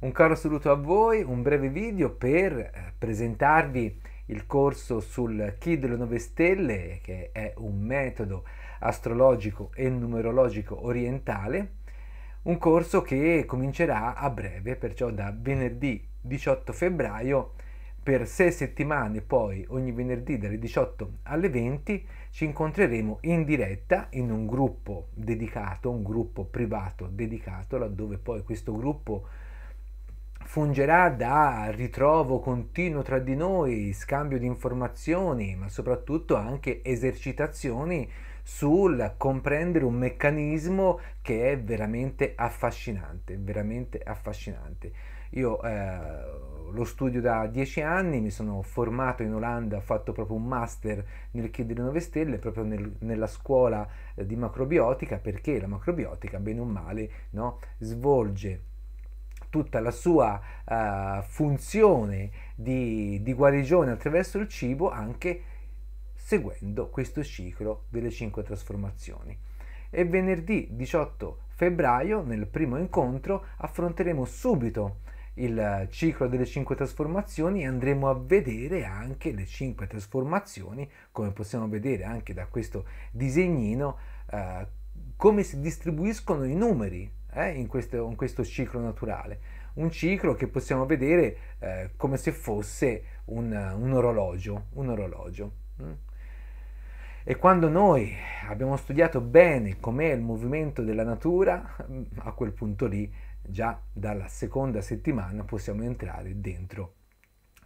Un caro saluto a voi, un breve video per eh, presentarvi il corso sul Chi delle 9 Stelle, che è un metodo astrologico e numerologico orientale, un corso che comincerà a breve, perciò da venerdì 18 febbraio per sei settimane, poi ogni venerdì dalle 18 alle 20 ci incontreremo in diretta in un gruppo dedicato, un gruppo privato dedicato, laddove poi questo gruppo fungerà da ritrovo continuo tra di noi, scambio di informazioni, ma soprattutto anche esercitazioni sul comprendere un meccanismo che è veramente affascinante, veramente affascinante. Io eh, lo studio da dieci anni, mi sono formato in Olanda, ho fatto proprio un master nel Chi delle 9 Stelle, proprio nel, nella scuola eh, di macrobiotica, perché la macrobiotica, bene o male, no, svolge tutta la sua uh, funzione di, di guarigione attraverso il cibo anche seguendo questo ciclo delle cinque trasformazioni. E venerdì 18 febbraio, nel primo incontro, affronteremo subito il ciclo delle cinque trasformazioni e andremo a vedere anche le cinque trasformazioni, come possiamo vedere anche da questo disegnino, eh, come si distribuiscono i numeri eh, in, questo, in, questo, ciclo naturale. Un ciclo che possiamo vedere eh, come se fosse un, un orologio. Un orologio. Mm? E quando noi abbiamo studiato bene com'è il movimento della natura, mm, a quel punto lì, già dalla seconda settimana, possiamo entrare dentro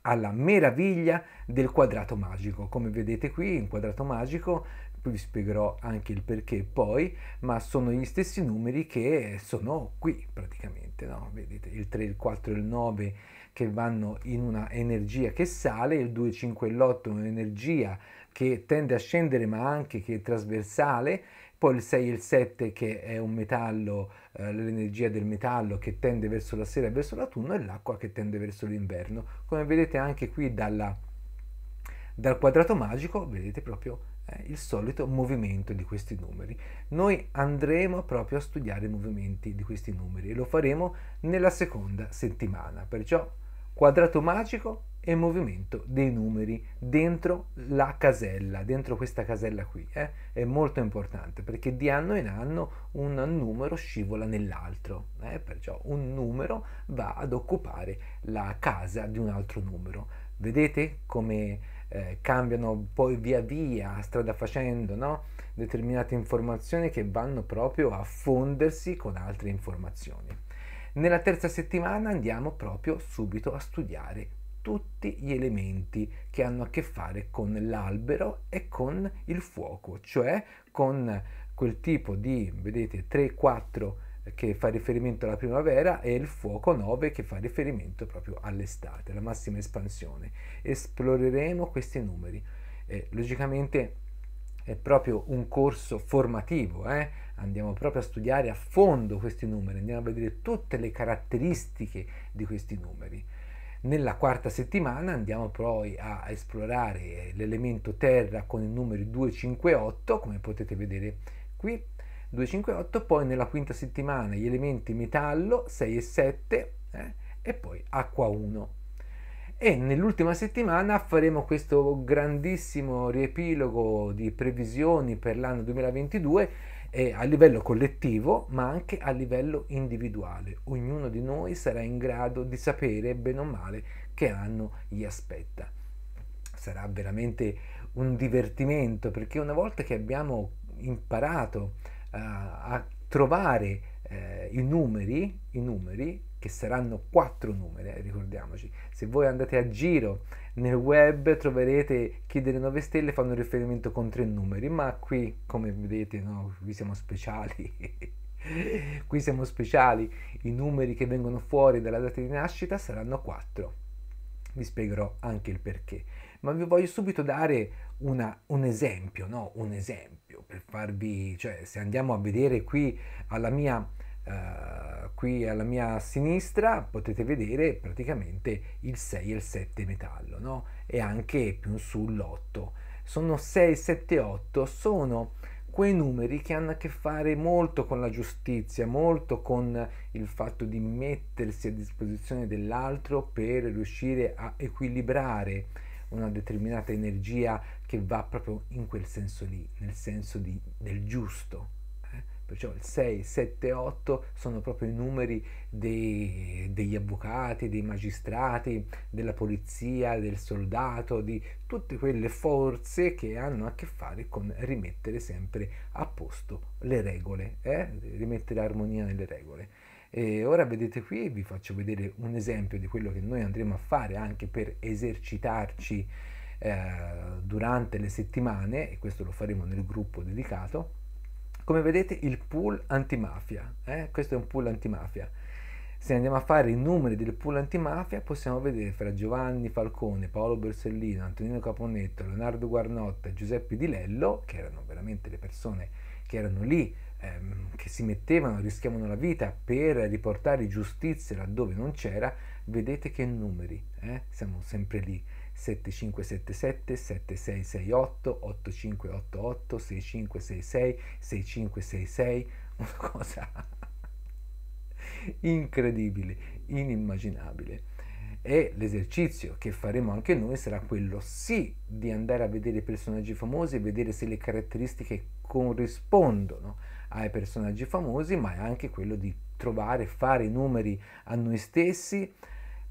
alla meraviglia del quadrato magico. Come vedete qui, un quadrato magico poi vi spiegherò anche il perché poi, ma sono gli stessi numeri che sono qui praticamente, no? vedete il 3, il 4 e il 9 che vanno in una energia che sale, il 2, 5 e l'8 un'energia che tende a scendere ma anche che è trasversale, poi il 6 e il 7 che è un metallo, eh, l'energia del metallo che tende verso la sera e verso l'autunno e l'acqua che tende verso l'inverno. Come vedete anche qui dalla dal quadrato magico vedete proprio eh, il solito movimento di questi numeri. Noi andremo proprio a studiare i movimenti di questi numeri e lo faremo nella seconda settimana, perciò quadrato magico e movimento dei numeri dentro la casella, dentro questa casella qui. Eh? È molto importante perché di anno in anno un numero scivola nell'altro, eh? perciò un numero va ad occupare la casa di un altro numero. Vedete come eh, cambiano poi via via, strada facendo, no? determinate informazioni che vanno proprio a fondersi con altre informazioni. Nella terza settimana andiamo proprio subito a studiare tutti gli elementi che hanno a che fare con l'albero e con il fuoco, cioè con quel tipo di, vedete, 3-4 che fa riferimento alla primavera e il fuoco 9 che fa riferimento proprio all'estate, alla massima espansione. Esploreremo questi numeri. Eh, logicamente è proprio un corso formativo, eh? andiamo proprio a studiare a fondo questi numeri, andiamo a vedere tutte le caratteristiche di questi numeri. Nella quarta settimana andiamo poi a esplorare eh, l'elemento terra con i numeri 2, 5, 8, come potete vedere qui, 2, 5, 8, poi nella quinta settimana gli elementi metallo 6 e 7 eh, e poi acqua 1. E nell'ultima settimana faremo questo grandissimo riepilogo di previsioni per l'anno 2022 eh, a livello collettivo ma anche a livello individuale. Ognuno di noi sarà in grado di sapere bene o male che anno gli aspetta. Sarà veramente un divertimento perché una volta che abbiamo imparato eh, a trovare eh, i, numeri, i numeri, che saranno quattro numeri, eh, ricordiamoci. Se voi andate a giro nel web troverete chi delle 9 stelle fanno riferimento con tre numeri, ma qui, come vedete, no, qui siamo speciali. qui siamo speciali, i numeri che vengono fuori dalla data di nascita saranno quattro. Vi spiegherò anche il perché, ma vi voglio subito dare una, un esempio, no? Un esempio farvi, cioè se andiamo a vedere qui alla mia, eh, qui alla mia sinistra potete vedere praticamente il 6 e il 7 metallo no? e anche più in su l'8. Sono 6, 7, 8, sono quei numeri che hanno a che fare molto con la giustizia, molto con il fatto di mettersi a disposizione dell'altro per riuscire a equilibrare una determinata energia che va proprio in quel senso lì, nel senso di, del giusto. Eh? Perciò il 6, 7, 8 sono proprio i numeri dei, degli avvocati, dei magistrati, della polizia, del soldato, di tutte quelle forze che hanno a che fare con rimettere sempre a posto le regole, eh? rimettere armonia nelle regole. E ora vedete qui, vi faccio vedere un esempio di quello che noi andremo a fare anche per esercitarci eh, durante le settimane, e questo lo faremo nel gruppo dedicato. Come vedete il pool antimafia, eh? questo è un pool antimafia. Se andiamo a fare i numeri del pool antimafia possiamo vedere fra Giovanni Falcone, Paolo Borsellino, Antonino Caponetto, Leonardo Guarnotta Giuseppe Di Lello, che erano veramente le persone che erano lì ehm, che si mettevano, rischiavano la vita per riportare giustizia laddove non c'era, vedete che numeri, eh? siamo sempre lì. 7577 7668 8588 6566 6566 una cosa incredibile, inimmaginabile e l'esercizio che faremo anche noi sarà quello sì di andare a vedere i personaggi famosi e vedere se le caratteristiche corrispondono ai personaggi famosi, ma è anche quello di trovare, fare i numeri a noi stessi,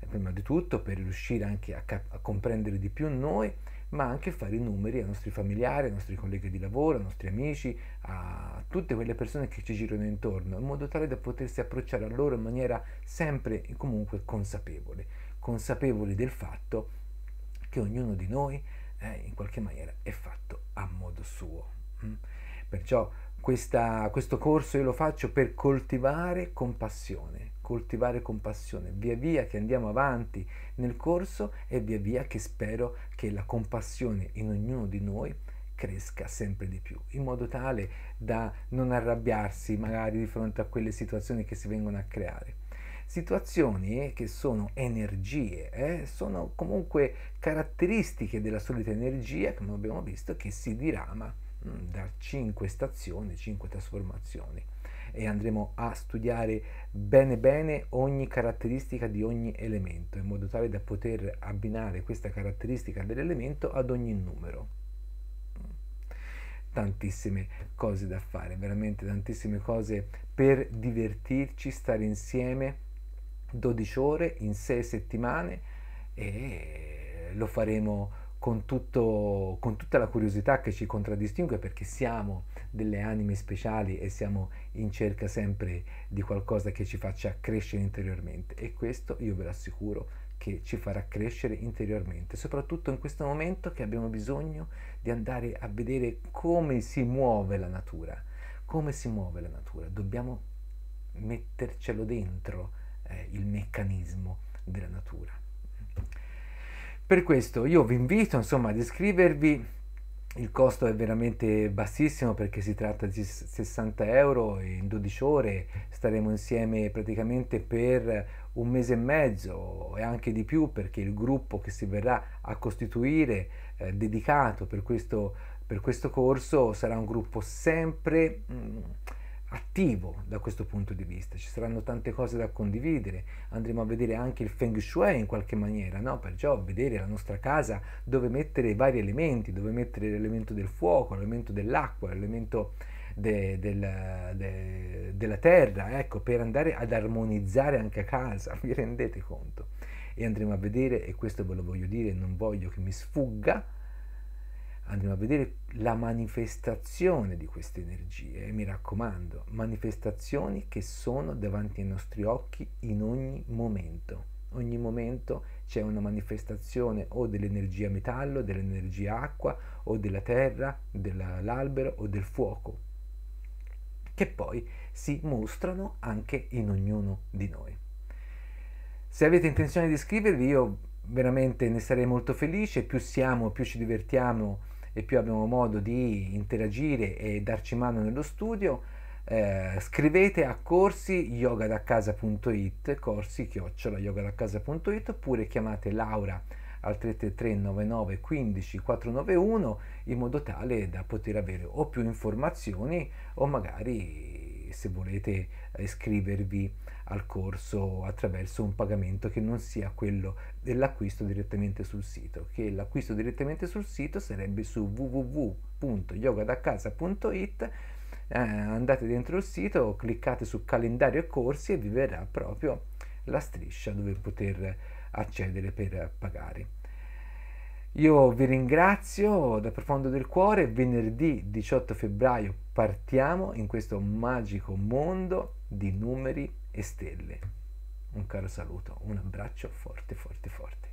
prima di tutto per riuscire anche a, cap- a comprendere di più noi, ma anche fare i numeri ai nostri familiari, ai nostri colleghi di lavoro, ai nostri amici, a tutte quelle persone che ci girano intorno, in modo tale da potersi approcciare a loro in maniera sempre e comunque consapevole consapevoli del fatto che ognuno di noi eh, in qualche maniera è fatto a modo suo. Mm? Perciò questa, questo corso io lo faccio per coltivare compassione, coltivare compassione, via via che andiamo avanti nel corso e via via che spero che la compassione in ognuno di noi cresca sempre di più, in modo tale da non arrabbiarsi magari di fronte a quelle situazioni che si vengono a creare, situazioni che sono energie, eh, sono comunque caratteristiche della solita energia, come abbiamo visto, che si dirama mm, da cinque stazioni, cinque trasformazioni e andremo a studiare bene bene ogni caratteristica di ogni elemento in modo tale da poter abbinare questa caratteristica dell'elemento ad ogni numero mm. tantissime cose da fare veramente tantissime cose per divertirci stare insieme 12 ore in 6 settimane e lo faremo con, tutto, con tutta la curiosità che ci contraddistingue perché siamo delle anime speciali e siamo in cerca sempre di qualcosa che ci faccia crescere interiormente e questo io ve lo assicuro che ci farà crescere interiormente, soprattutto in questo momento che abbiamo bisogno di andare a vedere come si muove la natura, come si muove la natura, dobbiamo mettercelo dentro eh, il meccanismo della natura. Per questo io vi invito insomma ad iscrivervi, il costo è veramente bassissimo perché si tratta di 60 euro e in 12 ore staremo insieme praticamente per un mese e mezzo e anche di più perché il gruppo che si verrà a costituire eh, dedicato per questo, per questo corso sarà un gruppo sempre... Mh, mm, attivo da questo punto di vista, ci saranno tante cose da condividere, andremo a vedere anche il feng shui in qualche maniera, no? perciò vedere la nostra casa dove mettere i vari elementi, dove mettere l'elemento del fuoco, l'elemento dell'acqua, l'elemento de, del, de, della terra, ecco, per andare ad armonizzare anche a casa, vi rendete conto? E andremo a vedere, e questo ve lo voglio dire, non voglio che mi sfugga, andremo a vedere la manifestazione di queste energie e eh, mi raccomando, manifestazioni che sono davanti ai nostri occhi in ogni momento. Ogni momento c'è una manifestazione o dell'energia metallo, dell'energia acqua o della terra, dell'albero o del fuoco, che poi si mostrano anche in ognuno di noi. Se avete intenzione di iscrivervi, io veramente ne sarei molto felice, più siamo, più ci divertiamo e più abbiamo modo di interagire e darci mano nello studio, eh, scrivete a corsi yogadacasa.it, corsi chiocciola yogadacasa.it oppure chiamate Laura al 333 99 15 491 in modo tale da poter avere o più informazioni o magari se volete eh, iscrivervi al corso attraverso un pagamento che non sia quello dell'acquisto direttamente sul sito, che l'acquisto direttamente sul sito sarebbe su www.yogadacasa.it eh, andate dentro il sito, cliccate su calendario e corsi e vi verrà proprio la striscia dove poter accedere per pagare. Io vi ringrazio dal profondo del cuore, venerdì 18 febbraio partiamo in questo magico mondo di numeri e stelle. Un caro saluto, un abbraccio forte, forte, forte.